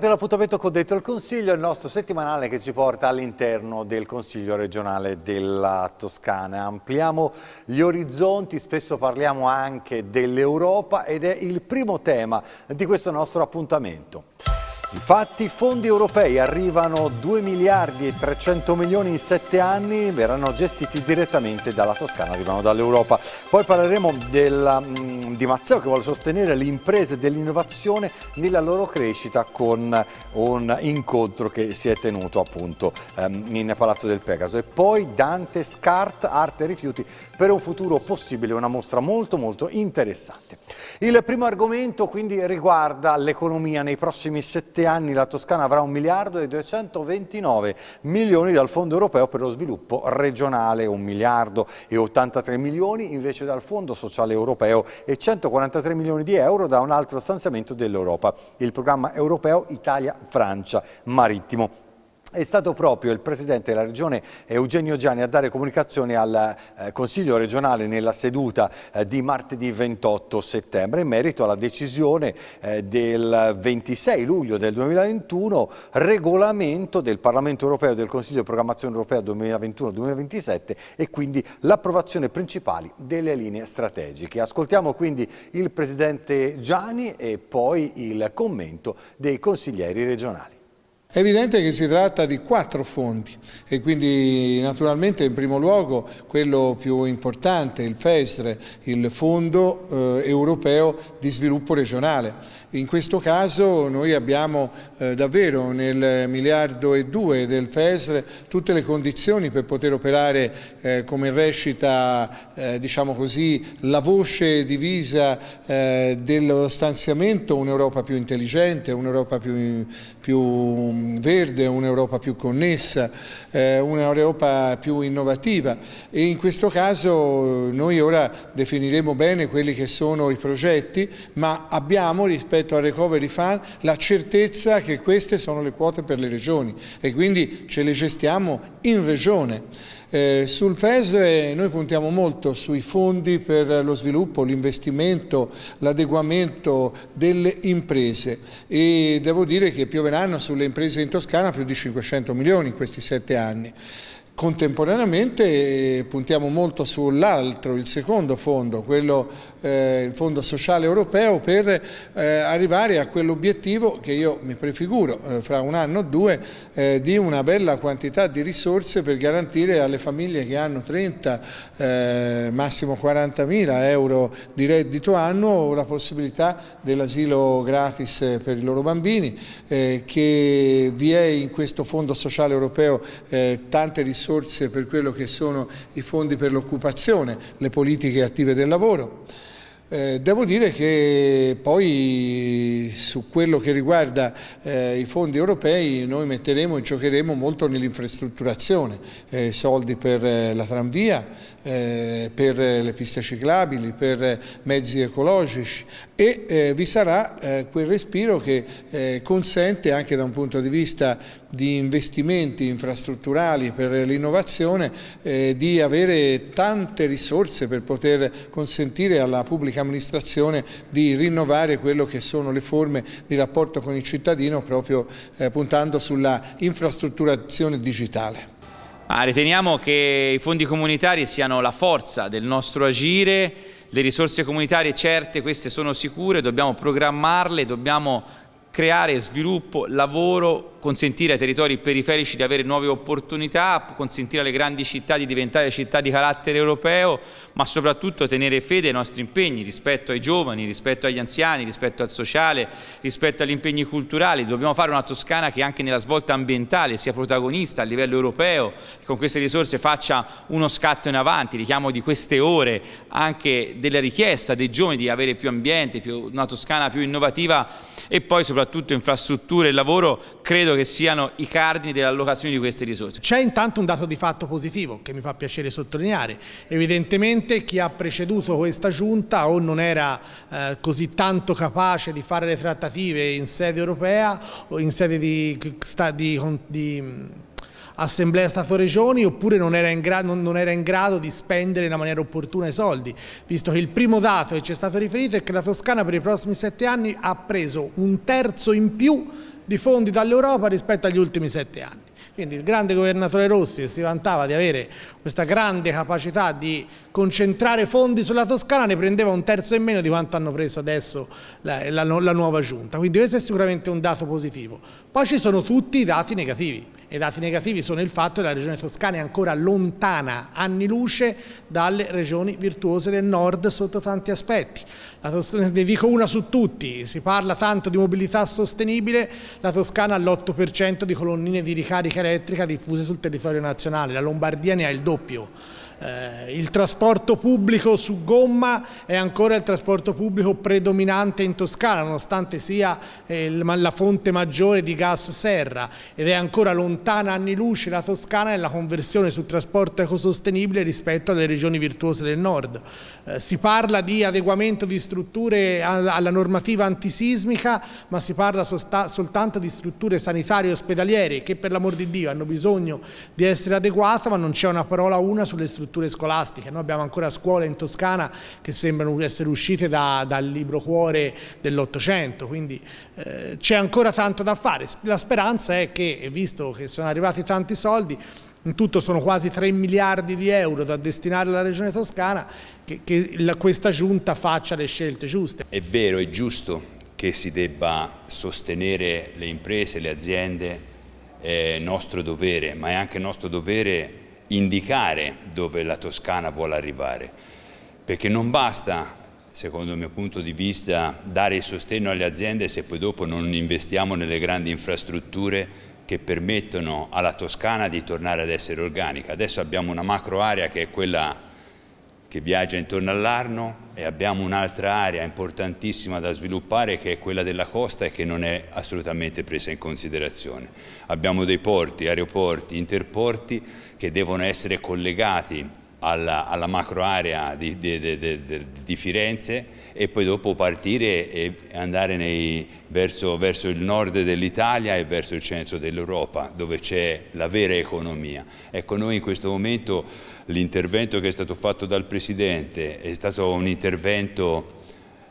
Trovate l'appuntamento con Detto il Consiglio, il nostro settimanale che ci porta all'interno del Consiglio regionale della Toscana. Ampliamo gli orizzonti, spesso parliamo anche dell'Europa ed è il primo tema di questo nostro appuntamento. Infatti fondi europei arrivano 2 miliardi e 300 milioni in 7 anni, verranno gestiti direttamente dalla Toscana, arrivano dall'Europa. Poi parleremo della, mm, di Mazzeo che vuole sostenere le imprese dell'innovazione nella loro crescita con un incontro che si è tenuto appunto ehm, in Palazzo del Pegaso. E poi Dante Scart, Arte e Rifiuti per un futuro possibile, una mostra molto molto interessante. Il primo argomento quindi riguarda l'economia nei prossimi settembre sette anni la Toscana avrà 1 miliardo e 229 milioni dal Fondo Europeo per lo Sviluppo Regionale, 1 miliardo e 83 milioni invece dal Fondo Sociale Europeo e 143 milioni di euro da un altro stanziamento dell'Europa, il programma europeo Italia-Francia Marittimo è stato proprio il Presidente della Regione eh, Eugenio Gianni a dare comunicazione al eh, Consiglio regionale nella seduta eh, di martedì 28 settembre in merito alla decisione del 26 luglio del 2021 regolamento del Parlamento europeo e del Consiglio di programmazione europea 2021-2027 e quindi l'approvazione principale delle linee strategiche. Ascoltiamo quindi il Presidente Gianni e poi il commento dei consiglieri regionali. È evidente che si tratta di quattro fondi e quindi naturalmente in primo luogo quello più importante, il FESRE, il Fondo eh, Europeo di Sviluppo Regionale. In questo caso noi abbiamo eh, davvero nel miliardo e due del FESRE tutte le condizioni per poter operare eh, come recita eh, diciamo così, la voce divisa eh, dello stanziamento un'Europa più intelligente, un'Europa più, più Ehm, verde, un'Europa più connessa, eh, un'Europa più innovativa e in questo caso eh, noi ora definiremo bene quelli che sono i progetti ma abbiamo rispetto al recovery fund la certezza che queste sono le quote per le regioni e quindi ce le gestiamo in regione. Eh, sul FESRE noi puntiamo molto sui fondi per lo sviluppo, l'investimento, l'adeguamento delle imprese e devo dire che pioveranno sulle imprese in Toscana più di 500 milioni in questi sette anni. Contemporaneamente eh, puntiamo molto sull'altro, il secondo fondo, quello, eh, il Fondo Sociale Europeo, per eh, arrivare a quell'obiettivo che io mi prefiguro eh, fra un anno o due eh, di una bella quantità di risorse per garantire alle famiglie che hanno 30, eh, massimo 40 mila euro di reddito annuo la possibilità dell'asilo gratis per i loro bambini, che vi è in questo Fondo Sociale Europeo tante risorse risorse per quello che sono i fondi per l'occupazione, le politiche attive del lavoro. Eh, devo dire che poi su quello che riguarda eh, i fondi europei noi metteremo e giocheremo molto nell'infrastrutturazione, eh, soldi per eh, la tranvia, eh, per eh, le piste ciclabili, per mezzi ecologici e vi sarà quel respiro che consente anche da un punto di vista di investimenti infrastrutturali per l'innovazione, eh, di avere tante risorse per poter consentire alla pubblica amministrazione di rinnovare quello che sono le forme di rapporto con il cittadino proprio eh, puntando sulla infrastrutturazione digitale. Ah, riteniamo che i fondi comunitari siano la forza del nostro agire, le risorse comunitarie certe, queste sono sicure, dobbiamo programmarle, dobbiamo creare sviluppo, lavoro, consentire ai territori periferici di avere nuove opportunità, consentire alle grandi città di diventare città di carattere europeo, ma soprattutto tenere fede ai nostri impegni rispetto ai giovani, rispetto agli anziani, rispetto al sociale, rispetto agli impegni culturali. Dobbiamo fare una Toscana che anche nella svolta ambientale sia protagonista a livello europeo, che con queste risorse faccia uno scatto in avanti, richiamo di queste ore anche della richiesta dei giovani di avere più ambiente, più, una Toscana più innovativa e poi soprattutto infrastrutture e lavoro, credo credo che siano i cardini dell'allocazione di queste risorse. C'è intanto un dato di fatto positivo che mi fa piacere sottolineare, evidentemente chi ha preceduto questa giunta o non era eh, così tanto capace di fare le trattative in sede europea o in sede di, di, di mm, assemblea Stato-Regioni oppure non era, grado, non era, in grado di spendere in maniera opportuna i soldi, visto che il primo dato che ci è stato riferito è che la Toscana per i prossimi sette anni ha preso un terzo in più di fondi dall'Europa rispetto agli ultimi sette anni. Quindi il grande governatore Rossi che si vantava di avere questa grande capacità di concentrare fondi sulla Toscana ne prendeva un terzo in meno di quanto hanno preso adesso la, la, la nuova giunta. Quindi questo è sicuramente un dato positivo. Poi ci sono tutti i dati negativi e dati negativi sono il fatto che la regione toscana è ancora lontana, anni luce, dalle regioni virtuose del nord sotto tanti aspetti. Toscana, ne dico una su tutti, si parla tanto di mobilità sostenibile, la Toscana ha l'8% di colonnine di ricarica elettrica diffuse sul territorio nazionale, la Lombardia ne ha il doppio eh, il trasporto pubblico su gomma è ancora il trasporto pubblico predominante in Toscana, nonostante sia eh, la fonte maggiore di gas serra ed è ancora lontana anni luce la Toscana nella conversione sul trasporto ecosostenibile rispetto alle regioni virtuose del nord. Eh, si parla di adeguamento di strutture alla normativa antisismica, ma si parla soltanto di strutture sanitarie e ospedaliere che per l'amor di Dio hanno bisogno di essere adeguate, ma non c'è una parola una sulle strutture strutture scolastiche. Noi abbiamo ancora scuole in Toscana che sembrano essere uscite da, dal libro cuore dell'Ottocento, quindi eh, c'è ancora tanto da fare. La speranza è che, visto che sono arrivati tanti soldi, in tutto sono quasi 3 miliardi di euro da destinare alla Regione Toscana, che, che la, questa giunta faccia le scelte giuste. È vero, è giusto che si debba sostenere le imprese, le aziende, è nostro dovere, ma è anche nostro dovere indicare dove la Toscana vuole arrivare, perché non basta, secondo il mio punto di vista, dare il sostegno alle aziende se poi dopo non investiamo nelle grandi infrastrutture che permettono alla Toscana di tornare ad essere organica. Adesso abbiamo una macro area che è quella che viaggia intorno all'Arno e abbiamo un'altra area importantissima da sviluppare che è quella della costa e che non è assolutamente presa in considerazione. Abbiamo dei porti, aeroporti, interporti che devono essere collegati alla, alla macro area di, di, di, di Firenze e poi dopo partire e andare nei, verso, verso, il nord dell'Italia e verso il centro dell'Europa dove c'è la vera economia. Ecco, noi in questo momento l'intervento che è stato fatto dal Presidente è stato un intervento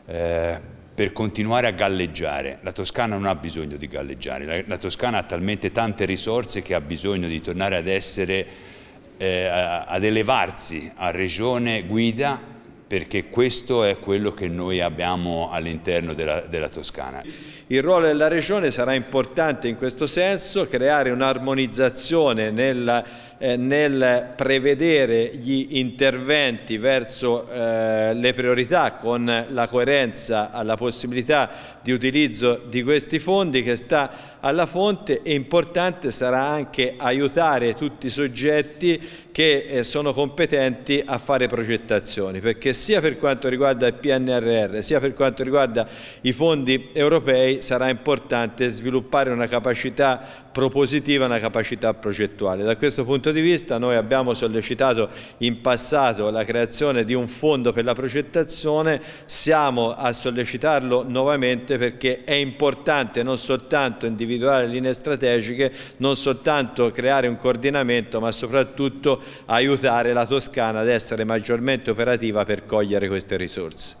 eh, per continuare a galleggiare. La Toscana non ha bisogno di galleggiare, la, la Toscana ha talmente tante risorse che ha bisogno di tornare ad essere eh, ad elevarsi a regione guida perché questo è quello che noi abbiamo all'interno della, della, Toscana. Il ruolo della Regione sarà importante in questo senso, creare un'armonizzazione nella eh, nel prevedere gli interventi verso eh, le priorità con la coerenza alla possibilità di utilizzo di questi fondi che sta alla fonte e importante sarà anche aiutare tutti i soggetti che eh, sono competenti a fare progettazioni perché sia per quanto riguarda il PNRR sia per quanto riguarda i fondi europei sarà importante sviluppare una capacità propositiva, una capacità progettuale. Da questo punto di vista noi abbiamo sollecitato in passato la creazione di un fondo per la progettazione, siamo a sollecitarlo nuovamente perché è importante non soltanto individuare linee strategiche, non soltanto creare un coordinamento, ma soprattutto aiutare la Toscana ad essere maggiormente operativa per cogliere queste risorse.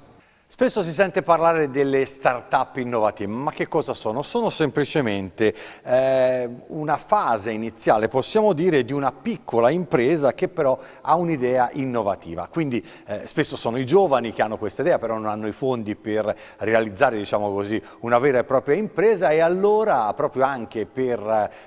Spesso si sente parlare delle start-up innovative, ma che cosa sono? Sono semplicemente eh, una fase iniziale, possiamo dire, di una piccola impresa che però ha un'idea innovativa. Quindi eh, spesso sono i giovani che hanno questa idea, però non hanno i fondi per realizzare, diciamo così, una vera e propria impresa e allora proprio anche per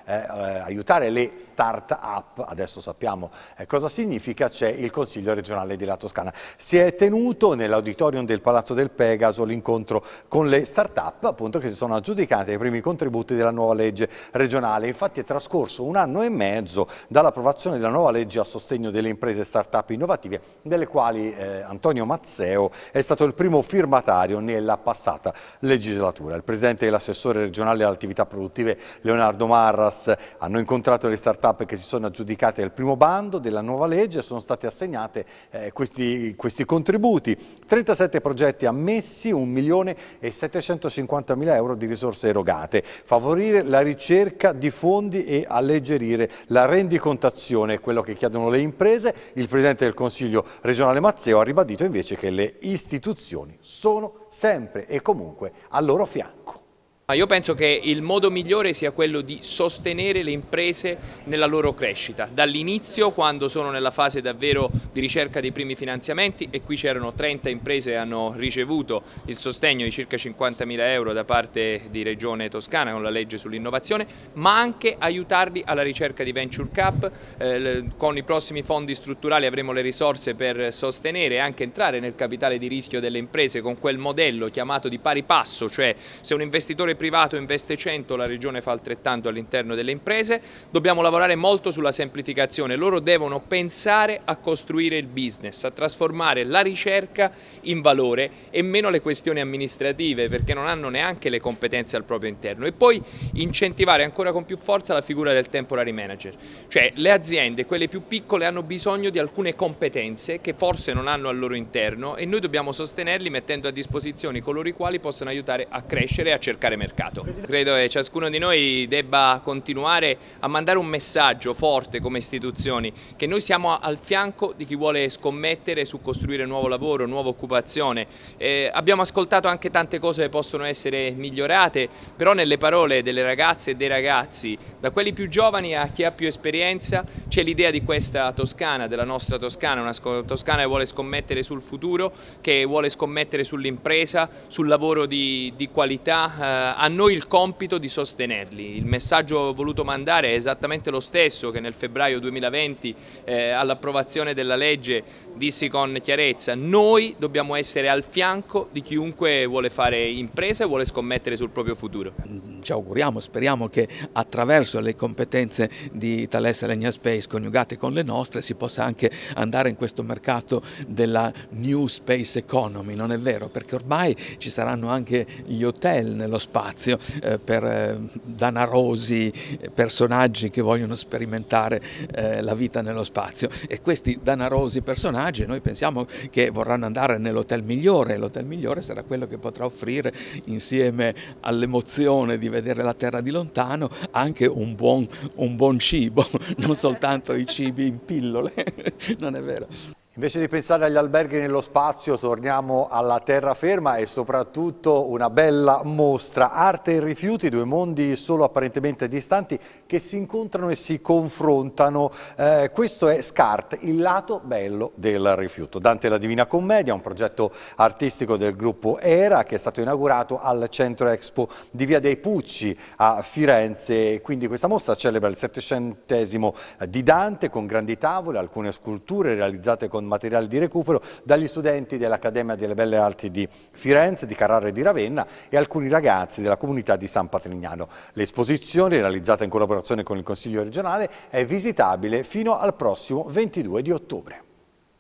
eh, eh aiutare le start-up, adesso sappiamo eh, cosa significa, c'è il Consiglio regionale della Toscana. Si è tenuto nell'auditorium del Palazzo del del Pegaso l'incontro con le start-up appunto, che si sono aggiudicate i primi contributi della nuova legge regionale. Infatti è trascorso un anno e mezzo dall'approvazione della nuova legge a sostegno delle imprese start-up innovative, delle quali eh, Antonio Mazzeo è stato il primo firmatario nella passata legislatura. Il presidente e l'assessore regionale alle attività produttive Leonardo Marras hanno incontrato le start-up che si sono aggiudicate il primo bando della nuova legge e sono stati assegnati eh, questi, questi contributi. 37 progetti a ammessi 1.750.000 euro di risorse erogate, favorire la ricerca di fondi e alleggerire la rendicontazione, quello che chiedono le imprese. Il Presidente del Consiglio regionale Mazzeo ha ribadito invece che le istituzioni sono sempre e comunque al loro fianco. Io penso che il modo migliore sia quello di sostenere le imprese nella loro crescita, dall'inizio quando sono nella fase davvero di ricerca dei primi finanziamenti e qui c'erano 30 imprese che hanno ricevuto il sostegno di circa 50.000 euro da parte di Regione Toscana con la legge sull'innovazione, ma anche aiutarli alla ricerca di Venture Cap, eh, con i prossimi fondi strutturali avremo le risorse per sostenere e anche entrare nel capitale di rischio delle imprese con quel modello chiamato di pari passo, cioè se un investitore settore privato investe 100, la Regione fa altrettanto all'interno delle imprese, dobbiamo lavorare molto sulla semplificazione, loro devono pensare a costruire il business, a trasformare la ricerca in valore e meno le questioni amministrative perché non hanno neanche le competenze al proprio interno e poi incentivare ancora con più forza la figura del temporary manager, cioè le aziende, quelle più piccole, hanno bisogno di alcune competenze che forse non hanno al loro interno e noi dobbiamo sostenerli mettendo a disposizione coloro i quali possono aiutare a crescere e a cercare meglio mercato. Credo che ciascuno di noi debba continuare a mandare un messaggio forte come istituzioni, che noi siamo al fianco di chi vuole scommettere su costruire nuovo lavoro, nuova occupazione. Eh, abbiamo ascoltato anche tante cose che possono essere migliorate, però nelle parole delle ragazze e dei ragazzi, da quelli più giovani a chi ha più esperienza, c'è l'idea di questa Toscana, della nostra Toscana, una Toscana che vuole scommettere sul futuro, che vuole scommettere sull'impresa, sul lavoro di, di qualità, eh, a noi il compito di sostenerli. Il messaggio voluto mandare è esattamente lo stesso che nel febbraio 2020 eh, all'approvazione della legge dissi con chiarezza. Noi dobbiamo essere al fianco di chiunque vuole fare impresa e vuole scommettere sul proprio futuro ci auguriamo, speriamo che attraverso le competenze di Thales Alenia Space coniugate con le nostre si possa anche andare in questo mercato della New Space Economy, non è vero? Perché ormai ci saranno anche gli hotel nello spazio eh, per eh, danarosi eh, personaggi che vogliono sperimentare eh, la vita nello spazio e questi danarosi personaggi noi pensiamo che vorranno andare nell'hotel migliore, e l'hotel migliore sarà quello che potrà offrire insieme all'emozione di vedere la terra di lontano, anche un buon, un buon cibo, non soltanto i cibi in pillole, non è vero? Invece di pensare agli alberghi nello spazio, torniamo alla terraferma e soprattutto una bella mostra. Arte e rifiuti, due mondi solo apparentemente distanti che si incontrano e si confrontano. Eh, questo è SCART, il lato bello del rifiuto. Dante la Divina Commedia, un progetto artistico del gruppo ERA che è stato inaugurato al Centro Expo di Via dei Pucci a Firenze. Quindi questa mostra celebra il settecentesimo di Dante con grandi tavole, alcune sculture realizzate con con materiale di recupero dagli studenti dell'Accademia delle Belle Arti di Firenze, di Carrara e di Ravenna e alcuni ragazzi della comunità di San Patrignano. L'esposizione, realizzata in collaborazione con il Consiglio regionale, è visitabile fino al prossimo 22 di ottobre.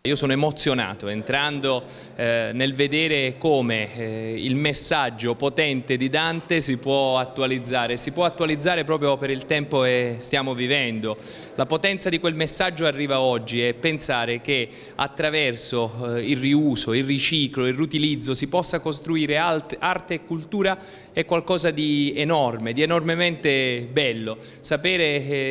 Io sono emozionato entrando eh, nel vedere come eh, il messaggio potente di Dante si può attualizzare, si può attualizzare proprio per il tempo che stiamo vivendo. La potenza di quel messaggio arriva oggi e pensare che attraverso eh, il riuso, il riciclo, il riutilizzo si possa costruire arte e cultura è qualcosa di enorme, di enormemente bello. Sapere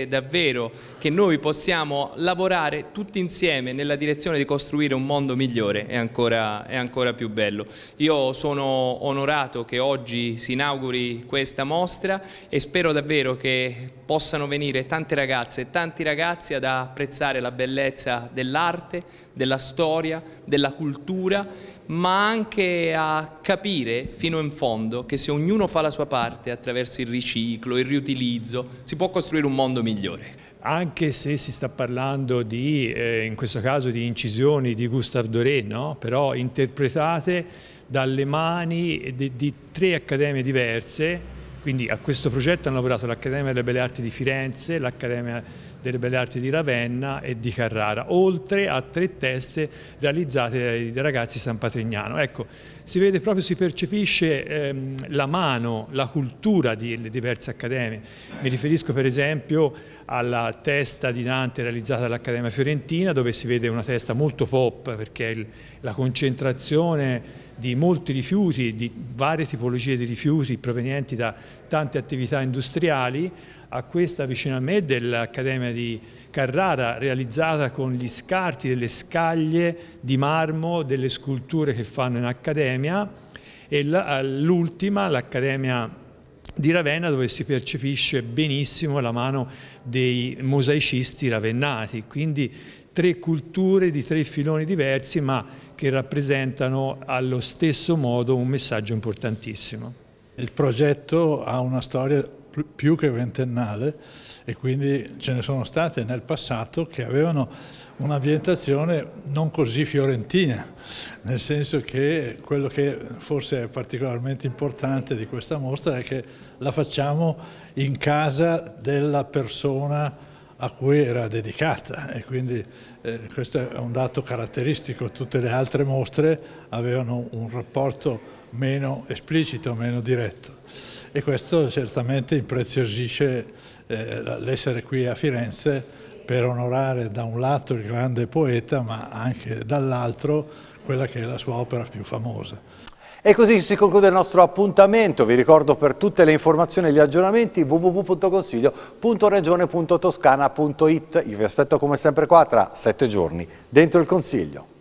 eh, davvero che noi possiamo lavorare tutti insieme nella direzione di di costruire un mondo migliore è ancora, è ancora più bello. Io sono onorato che oggi si inauguri questa mostra e spero davvero che possano venire tante ragazze e tanti ragazzi ad apprezzare la bellezza dell'arte, della storia, della cultura, ma anche a capire fino in fondo che se ognuno fa la sua parte attraverso il riciclo, il riutilizzo, si può costruire un mondo migliore anche se si sta parlando di, eh, in questo caso, di incisioni di Gustave Doré, no? però interpretate dalle mani di, di tre accademie diverse, quindi a questo progetto hanno lavorato l'Accademia delle Belle Arti di Firenze, l'Accademia delle belle arti di Ravenna e di Carrara, oltre a tre teste realizzate dai ragazzi San Patrignano. Ecco, si vede proprio, si percepisce ehm, la mano, la cultura delle diverse accademie. Mi riferisco per esempio alla testa di Dante realizzata dall'Accademia Fiorentina, dove si vede una testa molto pop, perché il, la concentrazione di molti rifiuti, di varie tipologie di rifiuti provenienti da tante attività industriali, a questa vicino a me dell'Accademia di Carrara realizzata con gli scarti delle scaglie di marmo delle sculture che fanno in Accademia e l'ultima, l'Accademia di Ravenna dove si percepisce benissimo la mano dei mosaicisti ravennati, quindi tre culture di tre filoni diversi ma che rappresentano allo stesso modo un messaggio importantissimo. Il progetto ha una storia più che ventennale e quindi ce ne sono state nel passato che avevano un'ambientazione non così fiorentina, nel senso che quello che forse è particolarmente importante di questa mostra è che la facciamo in casa della persona a cui era dedicata e quindi eh, questo è un dato caratteristico, tutte le altre mostre avevano un rapporto meno esplicito, meno diretto e questo certamente impreziosisce eh, l'essere qui a Firenze per onorare da un lato il grande poeta ma anche dall'altro quella che è la sua opera più famosa. E così si conclude il nostro appuntamento, vi ricordo per tutte le informazioni e gli aggiornamenti www.consiglio.regione.toscana.it, io vi aspetto come sempre qua tra sette giorni dentro il Consiglio.